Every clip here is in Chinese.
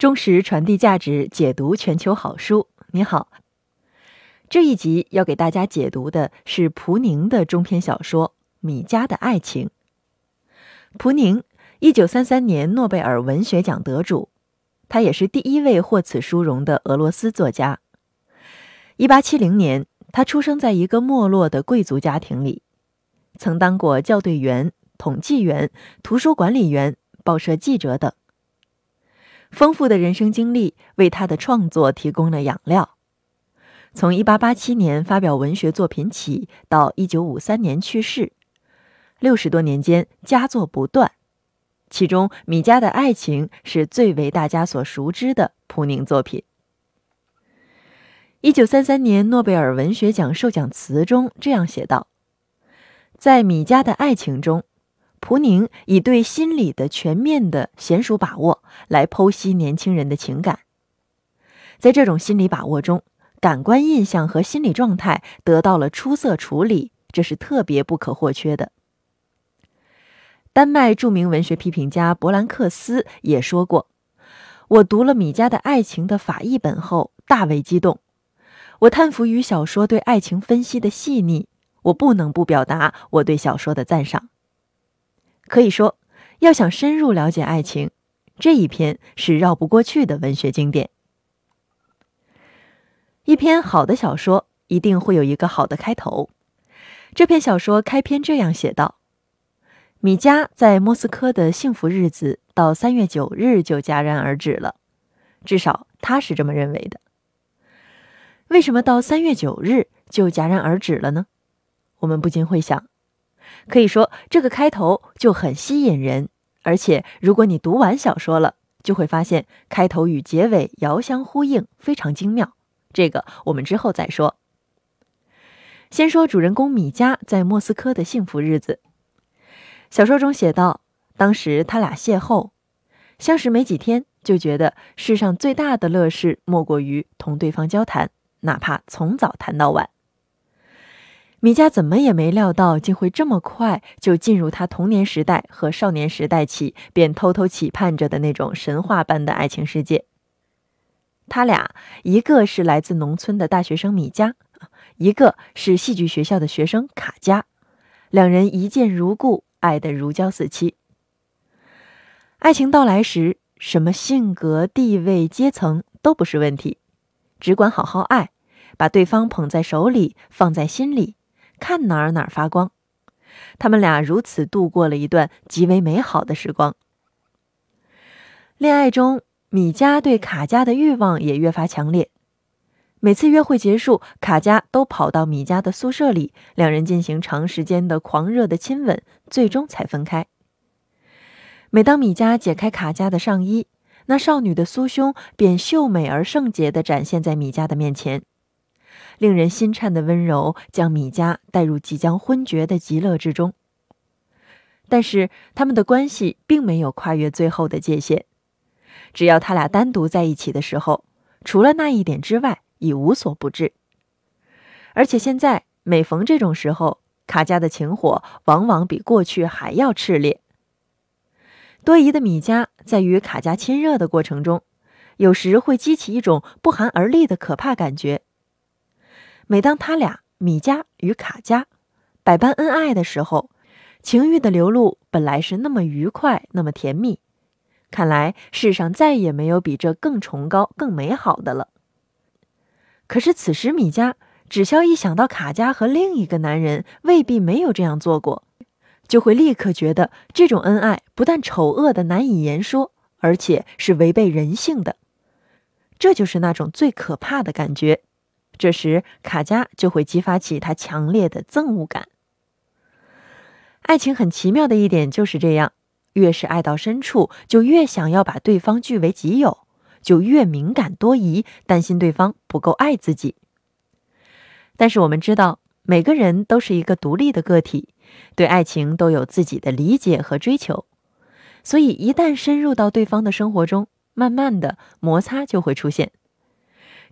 忠实传递价值，解读全球好书。你好，这一集要给大家解读的是蒲宁的中篇小说《米家的爱情》。蒲宁，一九三三年诺贝尔文学奖得主，他也是第一位获此殊荣的俄罗斯作家。一八七零年，他出生在一个没落的贵族家庭里，曾当过校对员、统计员、图书管理员、报社记者等。丰富的人生经历为他的创作提供了养料。从1887年发表文学作品起，到1953年去世，六十多年间佳作不断。其中，《米迦的爱情》是最为大家所熟知的普宁作品。1933年诺贝尔文学奖授奖词中这样写道：“在《米迦的爱情》中。”蒲宁以对心理的全面的娴熟把握来剖析年轻人的情感，在这种心理把握中，感官印象和心理状态得到了出色处理，这是特别不可或缺的。丹麦著名文学批评家勃兰克斯也说过：“我读了米佳的爱情的法译本后，大为激动。我叹服于小说对爱情分析的细腻，我不能不表达我对小说的赞赏。”可以说，要想深入了解爱情，这一篇是绕不过去的文学经典。一篇好的小说一定会有一个好的开头。这篇小说开篇这样写道：“米加在莫斯科的幸福日子，到三月九日就戛然而止了。至少他是这么认为的。为什么到三月九日就戛然而止了呢？我们不禁会想。”可以说这个开头就很吸引人，而且如果你读完小说了，就会发现开头与结尾遥相呼应，非常精妙。这个我们之后再说。先说主人公米加在莫斯科的幸福日子。小说中写道，当时他俩邂逅，相识没几天，就觉得世上最大的乐事莫过于同对方交谈，哪怕从早谈到晚。米迦怎么也没料到，竟会这么快就进入他童年时代和少年时代起便偷偷期盼着的那种神话般的爱情世界。他俩一个是来自农村的大学生米迦，一个是戏剧学校的学生卡佳，两人一见如故，爱得如胶似漆。爱情到来时，什么性格、地位、阶层都不是问题，只管好好爱，把对方捧在手里，放在心里。看哪儿哪儿发光，他们俩如此度过了一段极为美好的时光。恋爱中，米加对卡加的欲望也越发强烈。每次约会结束，卡加都跑到米加的宿舍里，两人进行长时间的狂热的亲吻，最终才分开。每当米加解开卡加的上衣，那少女的酥胸便秀美而圣洁的展现在米加的面前。令人心颤的温柔将米迦带入即将昏厥的极乐之中，但是他们的关系并没有跨越最后的界限。只要他俩单独在一起的时候，除了那一点之外，已无所不至。而且现在每逢这种时候，卡加的情火往往比过去还要炽烈。多疑的米迦在与卡加亲热的过程中，有时会激起一种不寒而栗的可怕感觉。每当他俩米加与卡加百般恩爱的时候，情欲的流露本来是那么愉快，那么甜蜜。看来世上再也没有比这更崇高、更美好的了。可是此时米加。只消一想到卡加和另一个男人未必没有这样做过，就会立刻觉得这种恩爱不但丑恶的难以言说，而且是违背人性的。这就是那种最可怕的感觉。这时，卡佳就会激发起他强烈的憎恶感。爱情很奇妙的一点就是这样：越是爱到深处，就越想要把对方据为己有，就越敏感多疑，担心对方不够爱自己。但是我们知道，每个人都是一个独立的个体，对爱情都有自己的理解和追求，所以一旦深入到对方的生活中，慢慢的摩擦就会出现。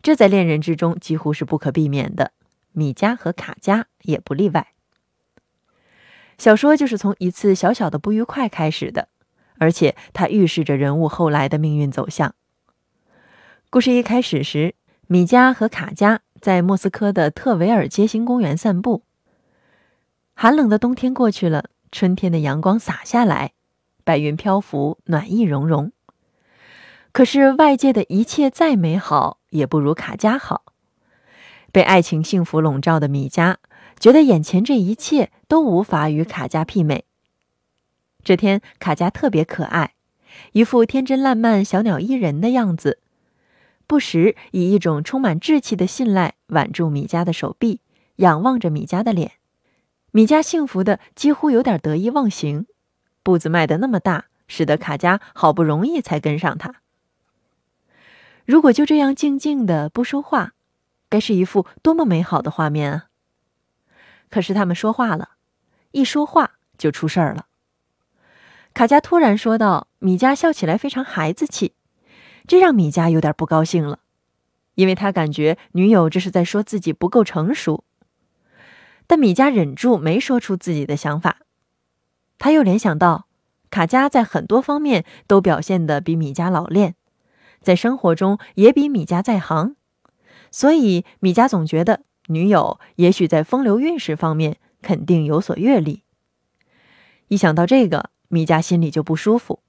这在恋人之中几乎是不可避免的，米加和卡加也不例外。小说就是从一次小小的不愉快开始的，而且它预示着人物后来的命运走向。故事一开始时，米加和卡加在莫斯科的特维尔街心公园散步。寒冷的冬天过去了，春天的阳光洒下来，白云漂浮，暖意融融。可是外界的一切再美好，也不如卡佳好。被爱情幸福笼罩的米佳，觉得眼前这一切都无法与卡佳媲美。这天卡佳特别可爱，一副天真烂漫、小鸟依人的样子，不时以一种充满稚气的信赖挽住米佳的手臂，仰望着米佳的脸。米佳幸福得几乎有点得意忘形，步子迈得那么大，使得卡佳好不容易才跟上他。如果就这样静静的不说话，该是一幅多么美好的画面啊！可是他们说话了，一说话就出事儿了。卡佳突然说道：“米佳笑起来非常孩子气，这让米佳有点不高兴了，因为他感觉女友这是在说自己不够成熟。”但米佳忍住没说出自己的想法，他又联想到卡佳在很多方面都表现得比米佳老练。在生活中也比米家在行，所以米家总觉得女友也许在风流韵事方面肯定有所阅历。一想到这个，米家心里就不舒服。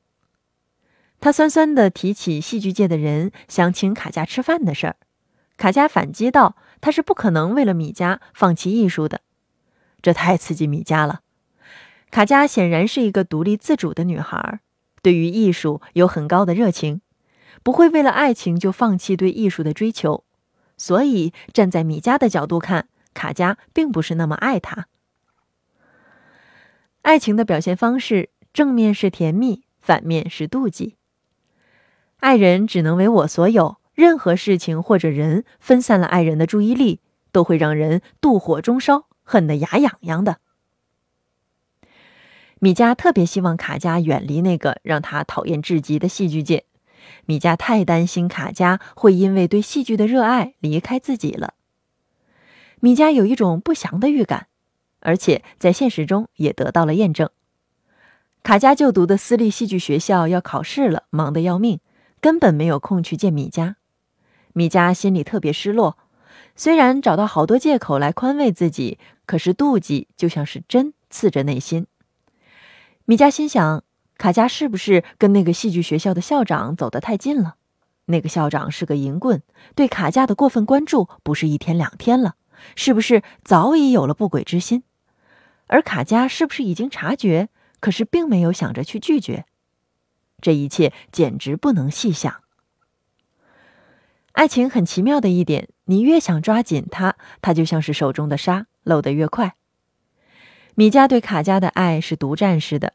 他酸酸的提起戏剧界的人想请卡加吃饭的事儿，卡加反击道：“他是不可能为了米家放弃艺术的。”这太刺激米迦了。卡加显然是一个独立自主的女孩，对于艺术有很高的热情。不会为了爱情就放弃对艺术的追求，所以站在米加的角度看，卡加并不是那么爱他。爱情的表现方式，正面是甜蜜，反面是妒忌。爱人只能为我所有，任何事情或者人分散了爱人的注意力，都会让人妒火中烧，恨得牙痒痒的。米加特别希望卡加远离那个让他讨厌至极的戏剧界。米加太担心卡加会因为对戏剧的热爱离开自己了。米加有一种不祥的预感，而且在现实中也得到了验证。卡加就读的私立戏剧学校要考试了，忙得要命，根本没有空去见米迦。米加心里特别失落，虽然找到好多借口来宽慰自己，可是妒忌就像是针刺着内心。米加心想。卡佳是不是跟那个戏剧学校的校长走得太近了？那个校长是个淫棍，对卡佳的过分关注不是一天两天了，是不是早已有了不轨之心？而卡佳是不是已经察觉，可是并没有想着去拒绝？这一切简直不能细想。爱情很奇妙的一点，你越想抓紧它，它就像是手中的沙，漏得越快。米加对卡佳的爱是独占式的。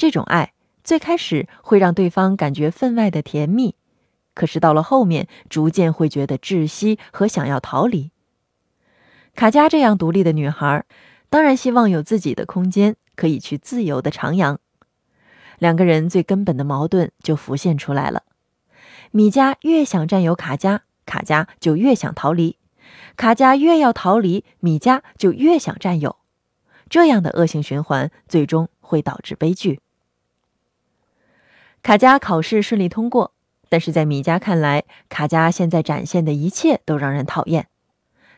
这种爱最开始会让对方感觉分外的甜蜜，可是到了后面，逐渐会觉得窒息和想要逃离。卡佳这样独立的女孩，当然希望有自己的空间，可以去自由的徜徉。两个人最根本的矛盾就浮现出来了。米加越想占有卡佳，卡佳就越想逃离；卡佳越要逃离，米加就越想占有。这样的恶性循环最终会导致悲剧。卡佳考试顺利通过，但是在米嘉看来，卡佳现在展现的一切都让人讨厌，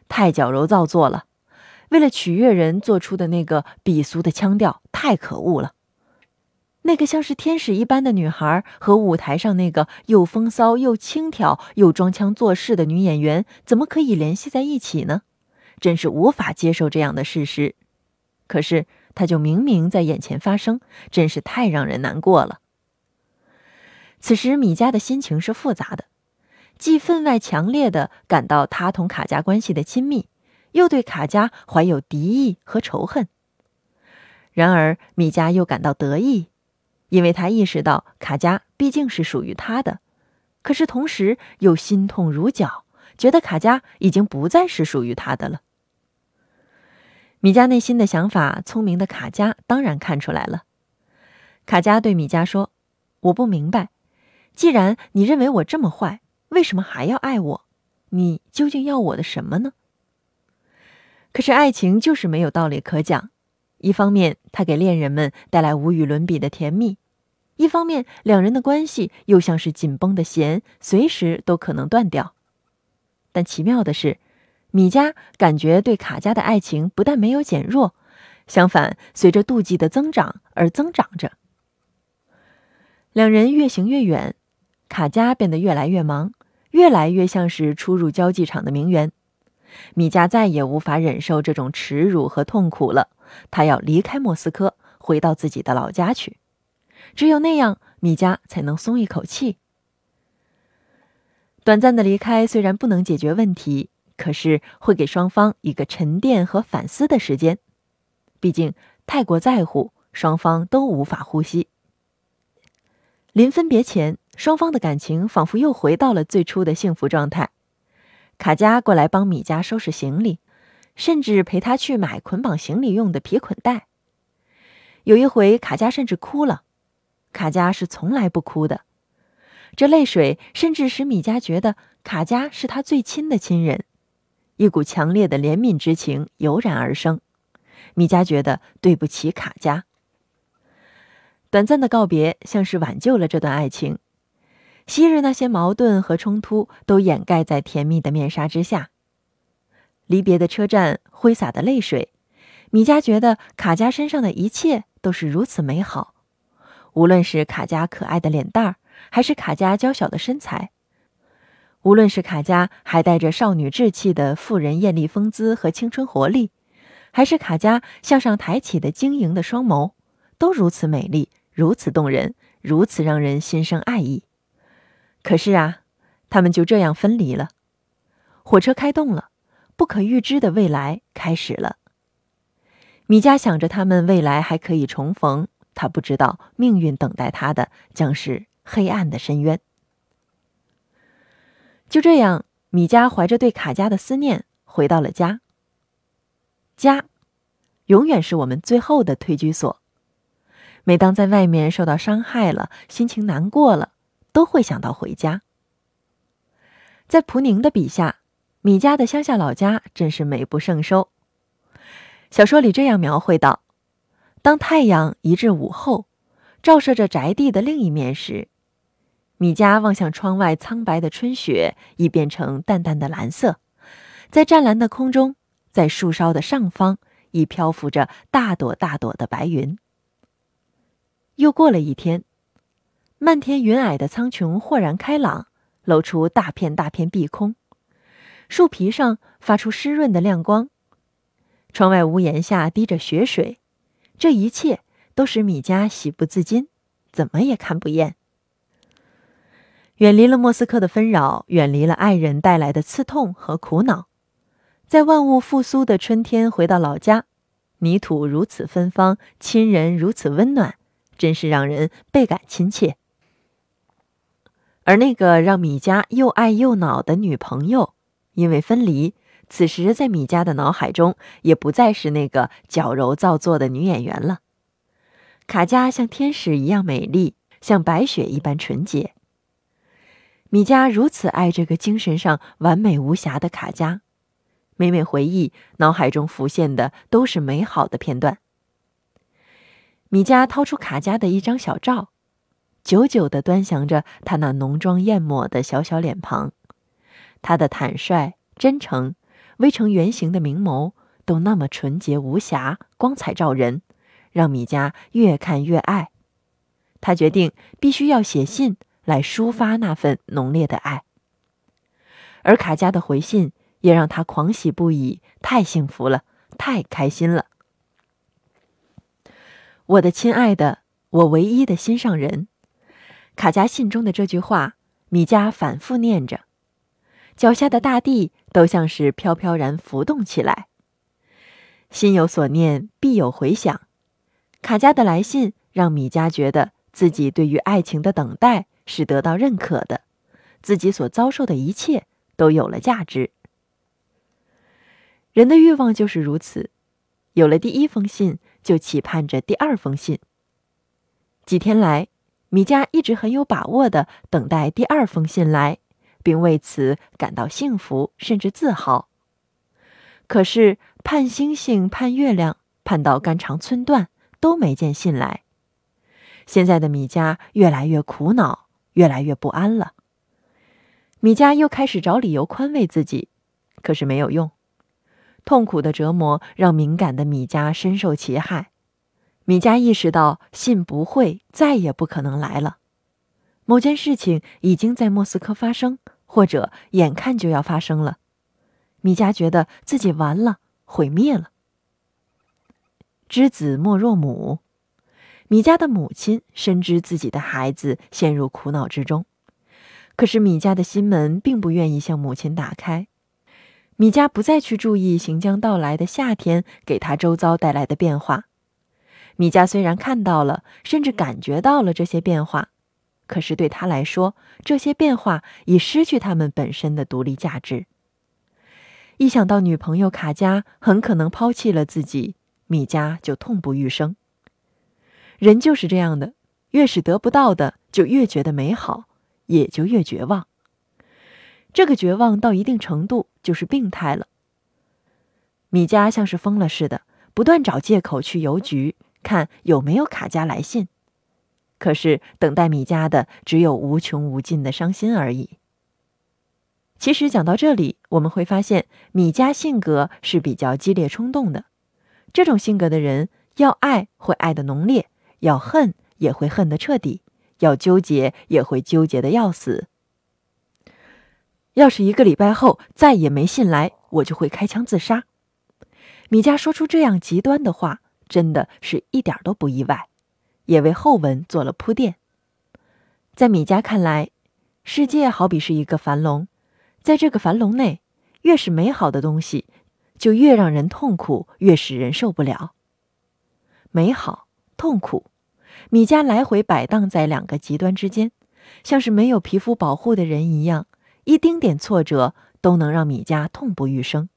太矫揉造作了。为了取悦人做出的那个鄙俗的腔调，太可恶了。那个像是天使一般的女孩和舞台上那个又风骚又轻佻又装腔作势的女演员，怎么可以联系在一起呢？真是无法接受这样的事实。可是它就明明在眼前发生，真是太让人难过了。此时，米加的心情是复杂的，既分外强烈的感到他同卡佳关系的亲密，又对卡佳怀有敌意和仇恨。然而，米迦又感到得意，因为他意识到卡佳毕竟是属于他的。可是，同时又心痛如绞，觉得卡佳已经不再是属于他的了。米加内心的想法，聪明的卡佳当然看出来了。卡佳对米迦说：“我不明白。”既然你认为我这么坏，为什么还要爱我？你究竟要我的什么呢？可是爱情就是没有道理可讲。一方面，它给恋人们带来无与伦比的甜蜜；一方面，两人的关系又像是紧绷的弦，随时都可能断掉。但奇妙的是，米佳感觉对卡佳的爱情不但没有减弱，相反，随着妒忌的增长而增长着。两人越行越远。卡加变得越来越忙，越来越像是出入交际场的名媛。米加再也无法忍受这种耻辱和痛苦了，他要离开莫斯科，回到自己的老家去。只有那样，米加才能松一口气。短暂的离开虽然不能解决问题，可是会给双方一个沉淀和反思的时间。毕竟，太过在乎，双方都无法呼吸。临分别前，双方的感情仿佛又回到了最初的幸福状态。卡佳过来帮米佳收拾行李，甚至陪他去买捆绑行李用的皮捆带。有一回，卡佳甚至哭了。卡佳是从来不哭的，这泪水甚至使米佳觉得卡佳是他最亲的亲人，一股强烈的怜悯之情油然而生。米佳觉得对不起卡佳。短暂的告别像是挽救了这段爱情，昔日那些矛盾和冲突都掩盖在甜蜜的面纱之下。离别的车站，挥洒的泪水，米加觉得卡佳身上的一切都是如此美好，无论是卡佳可爱的脸蛋儿，还是卡佳娇小的身材，无论是卡佳还带着少女稚气的富人艳丽风姿和青春活力，还是卡佳向上抬起的晶莹的双眸，都如此美丽。如此动人，如此让人心生爱意。可是啊，他们就这样分离了。火车开动了，不可预知的未来开始了。米加想着他们未来还可以重逢，他不知道命运等待他的将是黑暗的深渊。就这样，米加怀着对卡佳的思念回到了家。家，永远是我们最后的退居所。每当在外面受到伤害了，心情难过了，都会想到回家。在蒲宁的笔下，米家的乡下老家真是美不胜收。小说里这样描绘道：“当太阳移至午后，照射着宅地的另一面时，米家望向窗外，苍白的春雪已变成淡淡的蓝色，在湛蓝的空中，在树梢的上方，已漂浮着大朵大朵的白云。”又过了一天，漫天云霭的苍穹豁然开朗，露出大片大片碧空。树皮上发出湿润的亮光，窗外屋檐下滴着雪水，这一切都使米加喜不自禁，怎么也看不厌。远离了莫斯科的纷扰，远离了爱人带来的刺痛和苦恼，在万物复苏的春天回到老家，泥土如此芬芳，亲人如此温暖。真是让人倍感亲切。而那个让米加又爱又恼的女朋友，因为分离，此时在米加的脑海中也不再是那个矫揉造作的女演员了。卡佳像天使一样美丽，像白雪一般纯洁。米加如此爱这个精神上完美无瑕的卡佳，每每回忆，脑海中浮现的都是美好的片段。米嘉掏出卡佳的一张小照，久久地端详着他那浓妆艳抹的小小脸庞。他的坦率、真诚，微成圆形的明眸都那么纯洁无瑕、光彩照人，让米嘉越看越爱。他决定必须要写信来抒发那份浓烈的爱。而卡佳的回信也让他狂喜不已，太幸福了，太开心了。我的亲爱的，我唯一的心上人，卡加信中的这句话，米加反复念着，脚下的大地都像是飘飘然浮动起来。心有所念，必有回响。卡加的来信让米加觉得自己对于爱情的等待是得到认可的，自己所遭受的一切都有了价值。人的欲望就是如此，有了第一封信。就期盼着第二封信。几天来，米加一直很有把握的等待第二封信来，并为此感到幸福，甚至自豪。可是盼星星盼月亮，盼到肝肠寸断，都没见信来。现在的米加越来越苦恼，越来越不安了。米加又开始找理由宽慰自己，可是没有用。痛苦的折磨让敏感的米迦深受其害。米迦意识到信不会再也不可能来了，某件事情已经在莫斯科发生，或者眼看就要发生了。米迦觉得自己完了，毁灭了。知子莫若母，米迦的母亲深知自己的孩子陷入苦恼之中，可是米迦的心门并不愿意向母亲打开。米加不再去注意行将到来的夏天给他周遭带来的变化。米加虽然看到了，甚至感觉到了这些变化，可是对他来说，这些变化已失去他们本身的独立价值。一想到女朋友卡佳很可能抛弃了自己，米加就痛不欲生。人就是这样的，越是得不到的，就越觉得美好，也就越绝望。这个绝望到一定程度。就是病态了。米佳像是疯了似的，不断找借口去邮局看有没有卡佳来信，可是等待米佳的只有无穷无尽的伤心而已。其实讲到这里，我们会发现米佳性格是比较激烈冲动的。这种性格的人，要爱会爱的浓烈，要恨也会恨得彻底，要纠结也会纠结的要死。要是一个礼拜后再也没信来，我就会开枪自杀。米加说出这样极端的话，真的是一点儿都不意外，也为后文做了铺垫。在米加看来，世界好比是一个樊笼，在这个樊笼内，越是美好的东西，就越让人痛苦，越使人受不了。美好、痛苦，米加来回摆荡在两个极端之间，像是没有皮肤保护的人一样。一丁点挫折都能让米家痛不欲生，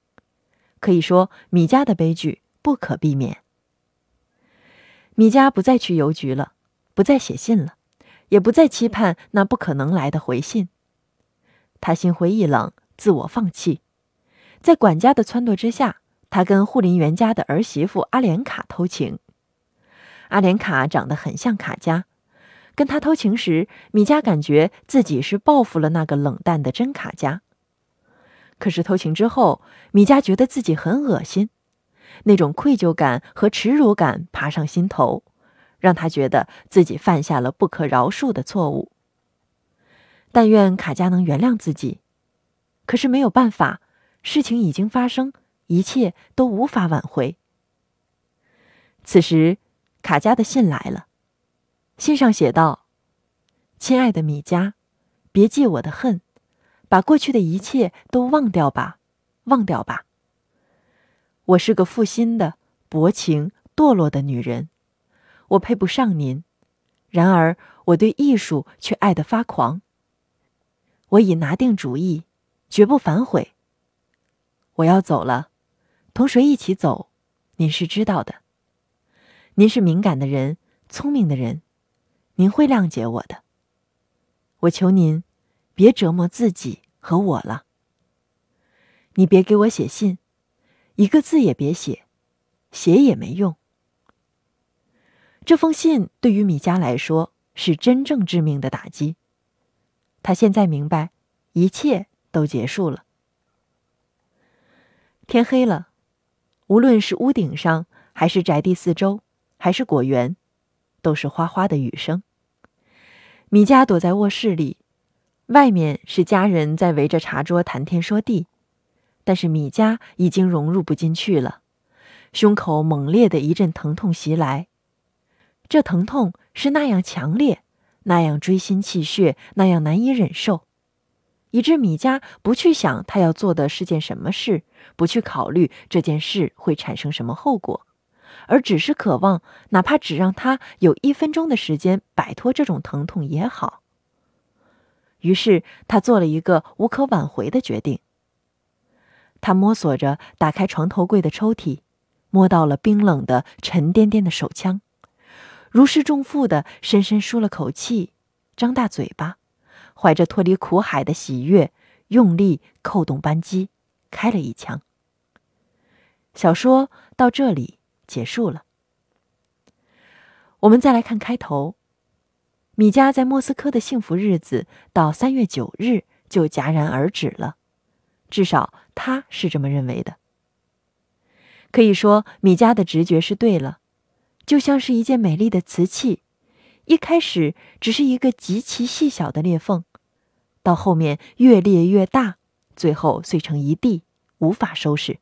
可以说米家的悲剧不可避免。米家不再去邮局了，不再写信了，也不再期盼那不可能来的回信。他心灰意冷，自我放弃。在管家的撺掇之下，他跟护林员家的儿媳妇阿莲卡偷情。阿莲卡长得很像卡佳。跟他偷情时，米加感觉自己是报复了那个冷淡的真卡加。可是偷情之后，米加觉得自己很恶心，那种愧疚感和耻辱感爬上心头，让他觉得自己犯下了不可饶恕的错误。但愿卡加能原谅自己，可是没有办法，事情已经发生，一切都无法挽回。此时，卡加的信来了。信上写道：“亲爱的米佳，别记我的恨，把过去的一切都忘掉吧，忘掉吧。我是个负心的、薄情、堕落的女人，我配不上您。然而我对艺术却爱得发狂。我已拿定主意，绝不反悔。我要走了，同谁一起走，您是知道的。您是敏感的人，聪明的人。”您会谅解我的，我求您，别折磨自己和我了。你别给我写信，一个字也别写，写也没用。这封信对于米迦来说是真正致命的打击，他现在明白，一切都结束了。天黑了，无论是屋顶上，还是宅地四周，还是果园。都是哗哗的雨声。米加躲在卧室里，外面是家人在围着茶桌谈天说地，但是米加已经融入不进去了。胸口猛烈的一阵疼痛袭来，这疼痛是那样强烈，那样锥心泣血，那样难以忍受，以致米加不去想他要做的是件什么事，不去考虑这件事会产生什么后果。而只是渴望，哪怕只让他有一分钟的时间摆脱这种疼痛也好。于是，他做了一个无可挽回的决定。他摸索着打开床头柜的抽屉，摸到了冰冷的、沉甸甸的手枪，如释重负的深深舒了口气，张大嘴巴，怀着脱离苦海的喜悦，用力扣动扳机，开了一枪。小说到这里。结束了。我们再来看开头，米加在莫斯科的幸福日子到三月九日就戛然而止了，至少他是这么认为的。可以说，米加的直觉是对了，就像是一件美丽的瓷器，一开始只是一个极其细小的裂缝，到后面越裂越大，最后碎成一地，无法收拾。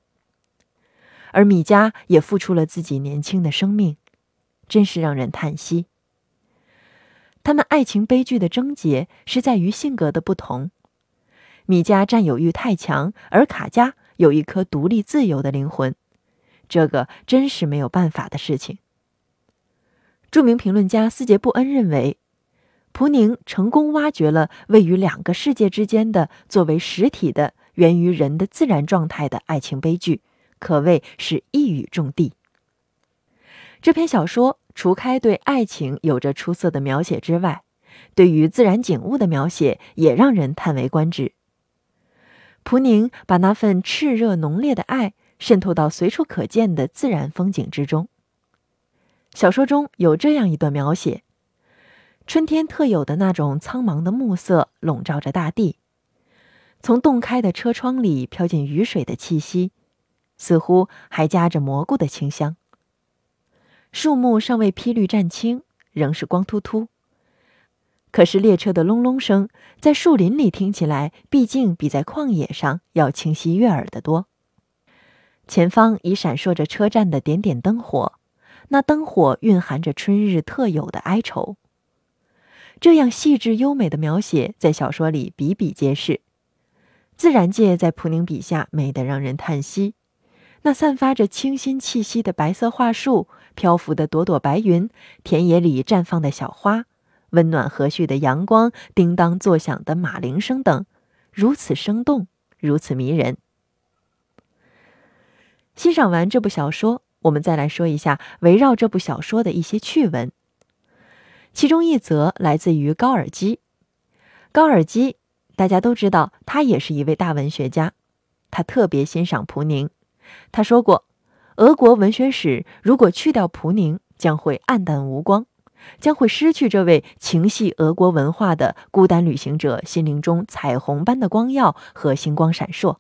而米加也付出了自己年轻的生命，真是让人叹息。他们爱情悲剧的症结是在于性格的不同。米加占有欲太强，而卡加有一颗独立自由的灵魂，这个真是没有办法的事情。著名评论家斯杰布恩认为，普宁成功挖掘了位于两个世界之间的、作为实体的、源于人的自然状态的爱情悲剧。可谓是一语中的。这篇小说除开对爱情有着出色的描写之外，对于自然景物的描写也让人叹为观止。蒲宁把那份炽热浓烈的爱渗透到随处可见的自然风景之中。小说中有这样一段描写：春天特有的那种苍茫的暮色笼罩着大地，从洞开的车窗里飘进雨水的气息。似乎还夹着蘑菇的清香。树木尚未披绿湛青，仍是光秃秃。可是列车的隆隆声在树林里听起来，毕竟比在旷野上要清晰悦耳得多。前方已闪烁着车站的点点灯火，那灯火蕴含着春日特有的哀愁。这样细致优美的描写，在小说里比比皆是。自然界在普宁笔下美得让人叹息。那散发着清新气息的白色桦树，漂浮的朵朵白云，田野里绽放的小花，温暖和煦的阳光，叮当作响的马铃声等，如此生动，如此迷人。欣赏完这部小说，我们再来说一下围绕这部小说的一些趣闻。其中一则来自于高尔基。高尔基，大家都知道，他也是一位大文学家，他特别欣赏普宁。他说过，俄国文学史如果去掉普宁，将会黯淡无光，将会失去这位情系俄国文化的孤单旅行者心灵中彩虹般的光耀和星光闪烁。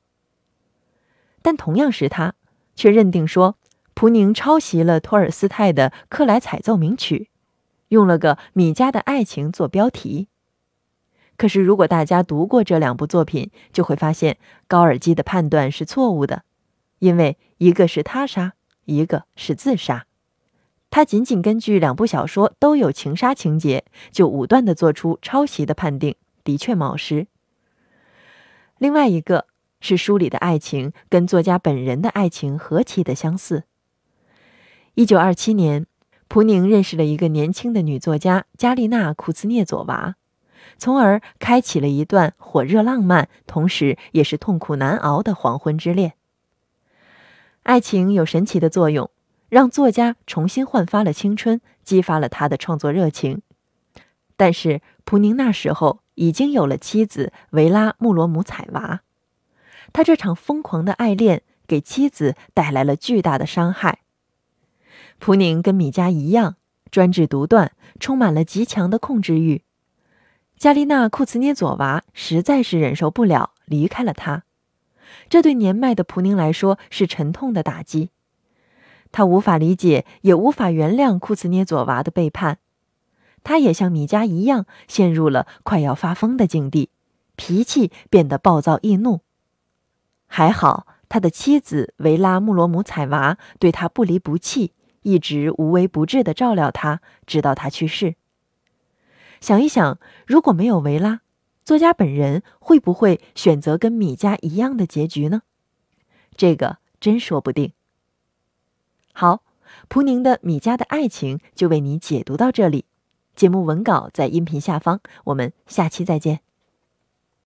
但同样是他，却认定说普宁抄袭了托尔斯泰的《克莱采奏鸣曲》，用了个米家的爱情做标题。可是，如果大家读过这两部作品，就会发现高尔基的判断是错误的。因为一个是他杀，一个是自杀，他仅仅根据两部小说都有情杀情节，就武断的做出抄袭的判定，的确冒失。另外一个是书里的爱情跟作家本人的爱情何其的相似。一九二七年，普宁认识了一个年轻的女作家加丽娜·库兹涅佐娃，从而开启了一段火热浪漫，同时也是痛苦难熬的黄昏之恋。爱情有神奇的作用，让作家重新焕发了青春，激发了他的创作热情。但是普宁那时候已经有了妻子维拉穆罗姆采娃，他这场疯狂的爱恋给妻子带来了巨大的伤害。普宁跟米加一样专制独断，充满了极强的控制欲。加丽娜库茨涅佐娃实在是忍受不了，离开了他。这对年迈的普宁来说是沉痛的打击，他无法理解，也无法原谅库茨涅佐娃的背叛。他也像米加一样陷入了快要发疯的境地，脾气变得暴躁易怒。还好，他的妻子维拉穆罗姆采娃对他不离不弃，一直无微不至的照料他，直到他去世。想一想，如果没有维拉。作家本人会不会选择跟米家一样的结局呢？这个真说不定。好，蒲宁的《米家的爱情》就为你解读到这里，节目文稿在音频下方，我们下期再见。